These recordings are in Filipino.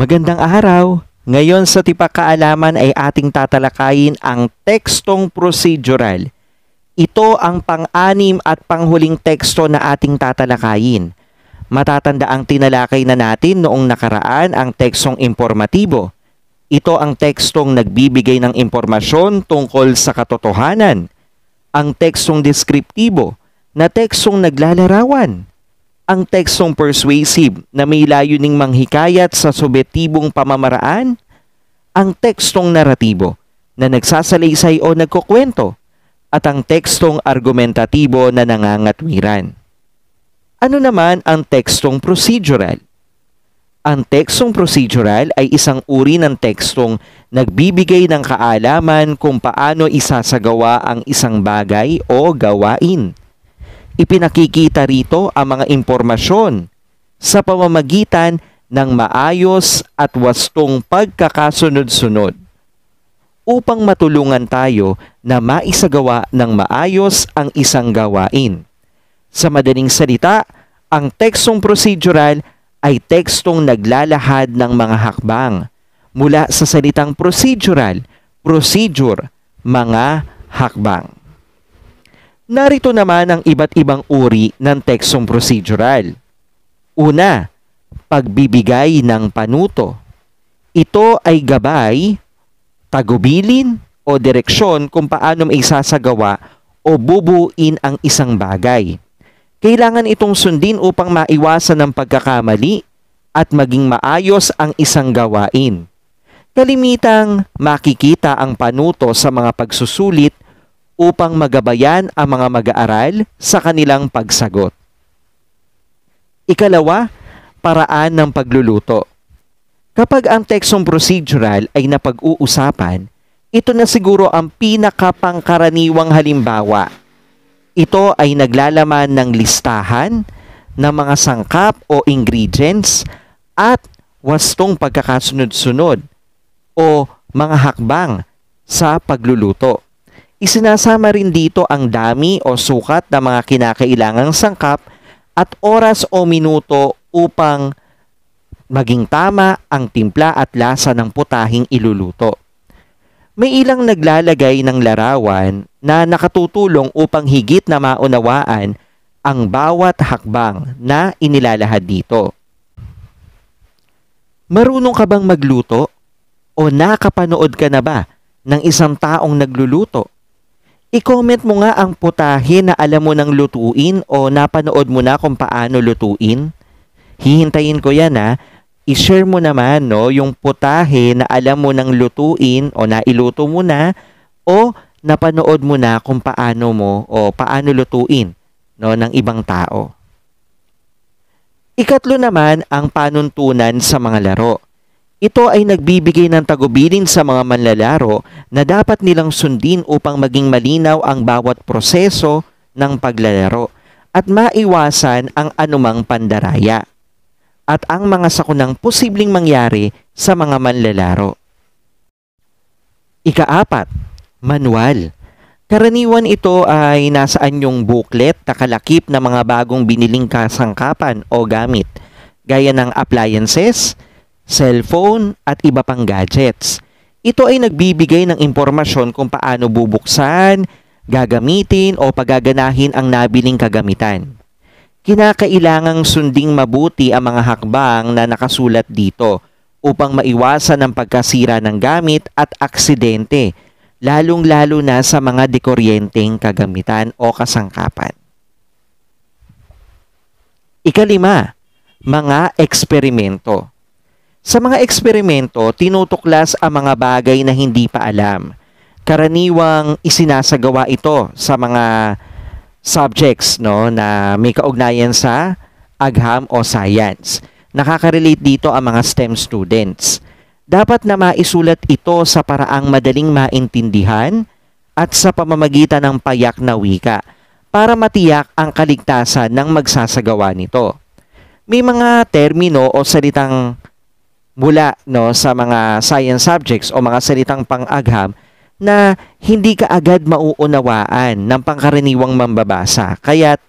Magandang araw! Ngayon sa Tipak Kaalaman ay ating tatalakayin ang tekstong procedural. Ito ang pang-anim at panghuling teksto na ating tatalakayin. Matatanda ang tinalakay na natin noong nakaraan ang tekstong informatibo. Ito ang tekstong nagbibigay ng impormasyon tungkol sa katotohanan. Ang tekstong deskriptibo na tekstong naglalarawan ang tekstong persuasive na may layuning manghikayat sa subjetibong pamamaraan, ang tekstong naratibo na nagsasalaysay o nagkukwento, at ang tekstong argumentatibo na nangangatwiran. Ano naman ang tekstong procedural? Ang tekstong procedural ay isang uri ng tekstong nagbibigay ng kaalaman kung paano isasagawa ang isang bagay o gawain. Ipinakikita rito ang mga impormasyon sa pamamagitan ng maayos at wastong pagkakasunod-sunod upang matulungan tayo na maisagawa ng maayos ang isang gawain. Sa madaling salita, ang tekstong procedural ay tekstong naglalahad ng mga hakbang mula sa salitang procedural, procedure, mga hakbang. Narito naman ang iba't ibang uri ng teksong procedural. Una, pagbibigay ng panuto. Ito ay gabay, tagubilin o direksyon kung paano may sasagawa o bubuin ang isang bagay. Kailangan itong sundin upang maiwasan ng pagkakamali at maging maayos ang isang gawain. Kalimitang makikita ang panuto sa mga pagsusulit upang magabayan ang mga mag-aaral sa kanilang pagsagot. Ikalawa, paraan ng pagluluto. Kapag ang tekstong procedural ay napag-uusapan, ito na siguro ang pinakapangkaraniwang halimbawa. Ito ay naglalaman ng listahan ng mga sangkap o ingredients at wastong pagkakasunod-sunod o mga hakbang sa pagluluto. Isinasama rin dito ang dami o sukat ng mga kinakailangang sangkap at oras o minuto upang maging tama ang timpla at lasa ng putahing iluluto. May ilang naglalagay ng larawan na nakatutulong upang higit na maunawaan ang bawat hakbang na inilalahad dito. Marunong ka bang magluto? O nakapanood ka na ba ng isang taong nagluluto? I-comment mo nga ang putahe na alam mo nang lutuin o napanood mo na kung paano lutuin. Hihintayin ko yan ha. I-share mo naman no, yung putahe na alam mo nang lutuin o nailuto mo na o napanood mo na kung paano mo o paano lutuin no, ng ibang tao. Ikatlo naman ang panuntunan sa mga laro. Ito ay nagbibigay ng tagubilin sa mga manlalaro na dapat nilang sundin upang maging malinaw ang bawat proseso ng paglalaro at maiwasan ang anumang pandaraya at ang mga sakunang posibleng mangyari sa mga manlalaro. Ikaapat, manual. Karaniwan ito ay nasaan yung booklet na kalakip ng mga bagong biniling kasangkapan o gamit gaya ng appliances, appliances, cellphone at iba pang gadgets. Ito ay nagbibigay ng impormasyon kung paano bubuksan, gagamitin o pagaganahin ang nabiling kagamitan. Kinakailangang sunding mabuti ang mga hakbang na nakasulat dito upang maiwasan ang pagkasira ng gamit at aksidente, lalong-lalo na sa mga dekoryenteng kagamitan o kasangkapan. Ikalima, mga eksperimento. Sa mga eksperimento, tinutuklas ang mga bagay na hindi pa alam. Karaniwang isinasagawa ito sa mga subjects no na may kaugnayan sa agham o science. Nakaka-relate dito ang mga STEM students. Dapat na maisulat ito sa paraang madaling maintindihan at sa pamamagitan ng payak na wika para matiyak ang kaligtasan ng magsasagawa nito. May mga termino o salitang mula no sa mga science subjects o mga salitang pang-agham na hindi ka agad mauunawaan ng pangkaraniwang mambabasa. Kaya't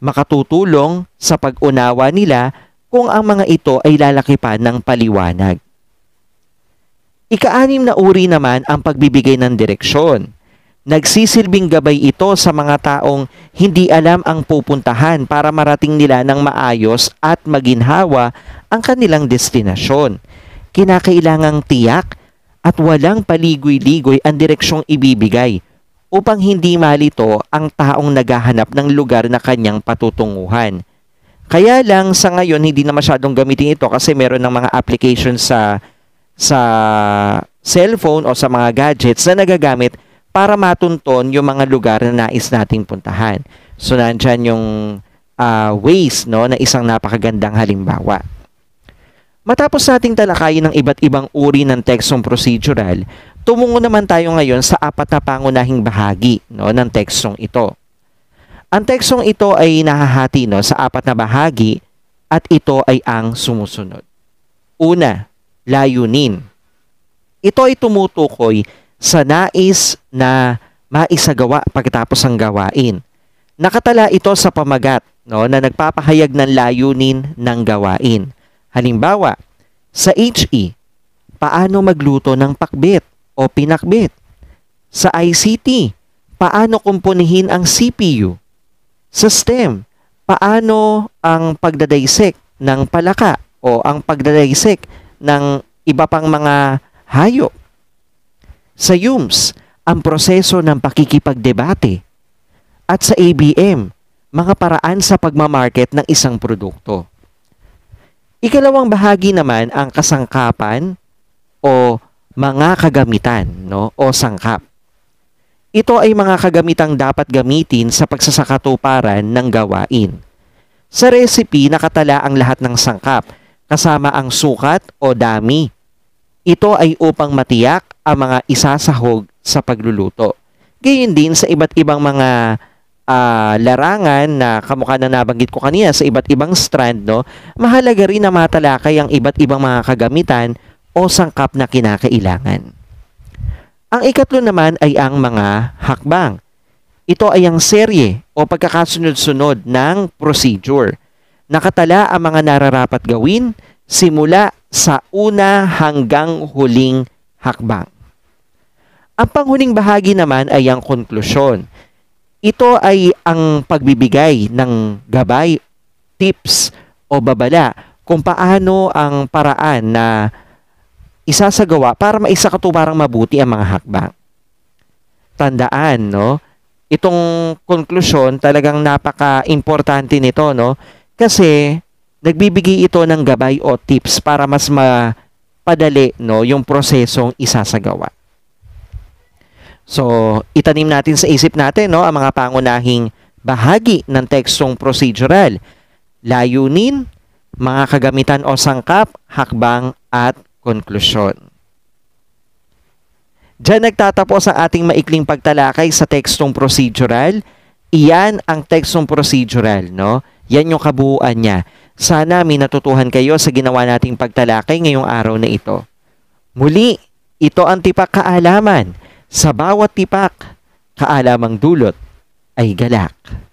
makatutulong sa pag-unawa nila kung ang mga ito ay lalaki pa ng paliwanag. Ikaanim na uri naman ang pagbibigay ng direksyon. Nagsisilbing gabay ito sa mga taong hindi alam ang pupuntahan para marating nila ng maayos at maginhawa ang kanilang destinasyon. Kinakailangang tiyak at walang paligoy-ligoy ang direksyong ibibigay upang hindi malito ang taong naghahanap ng lugar na kanyang patutunguhan. Kaya lang sa ngayon hindi na masyadong gamitin ito kasi meron ng mga application sa sa cellphone o sa mga gadgets na nagagamit para matunton yung mga lugar na nais nating puntahan. So nandyan yung uh, ways no, na isang napakagandang halimbawa. Matapos nating talakayin ng iba't ibang uri ng tekstong procedural, tumungo naman tayo ngayon sa apat na pangunahing bahagi no, ng tekstong ito. Ang tekstong ito ay nahahati no, sa apat na bahagi at ito ay ang sumusunod. Una, layunin. Ito ay tumutukoy sa nais na maisagawa pagkatapos ang gawain. Nakatala ito sa pamagat no, na nagpapahayag ng layunin ng gawain. Halimbawa, sa HE, paano magluto ng pakbit o pinakbit? Sa ICT, paano kumpunihin ang CPU? Sa STEM, paano ang pagdadaysik ng palaka o ang pagdadaysik ng iba pang mga hayop? Sa YUMS, ang proseso ng pakikipagdebate. At sa ABM, mga paraan sa pagmamarket ng isang produkto. Ikalawang bahagi naman ang kasangkapan o mga kagamitan no? o sangkap. Ito ay mga kagamitang dapat gamitin sa pagsasakatuparan ng gawain. Sa recipe, nakatala ang lahat ng sangkap, kasama ang sukat o dami ito ay upang matiyak ang mga isasahog sa pagluluto. Gayun din sa iba't ibang mga uh, larangan na kamukha na nabanggit ko kanina sa iba't ibang strand, no, mahalaga rin na matalakay ang iba't ibang mga kagamitan o sangkap na kinakailangan. Ang ikatlo naman ay ang mga hakbang. Ito ay ang serye o pagkakasunod-sunod ng procedure. Nakatala ang mga nararapat gawin simula sa una hanggang huling hakbang. Ang panghuling bahagi naman ay ang konklusyon. Ito ay ang pagbibigay ng gabay, tips o babala kung paano ang paraan na isasagawa para maisakatubarang mabuti ang mga hakbang. Tandaan, no? Itong konklusyon talagang napaka-importante nito, no? Kasi nagbibigay ito ng gabay o tips para mas mapadali no, yung prosesong isasagawa. So, itanim natin sa isip natin no, ang mga pangunahing bahagi ng tekstong procedural. Layunin, mga kagamitan o sangkap, hakbang at konklusyon. Diyan nagtatapos ang ating maikling pagtalakay sa tekstong procedural. Iyan ang tekstong procedural, no? Yan yung kabuuan niya. Sana may natutuhan kayo sa ginawa nating pagtalakay ngayong araw na ito. Muli, ito ang tipak kaalaman. Sa bawat tipak, kaalamang dulot ay galak.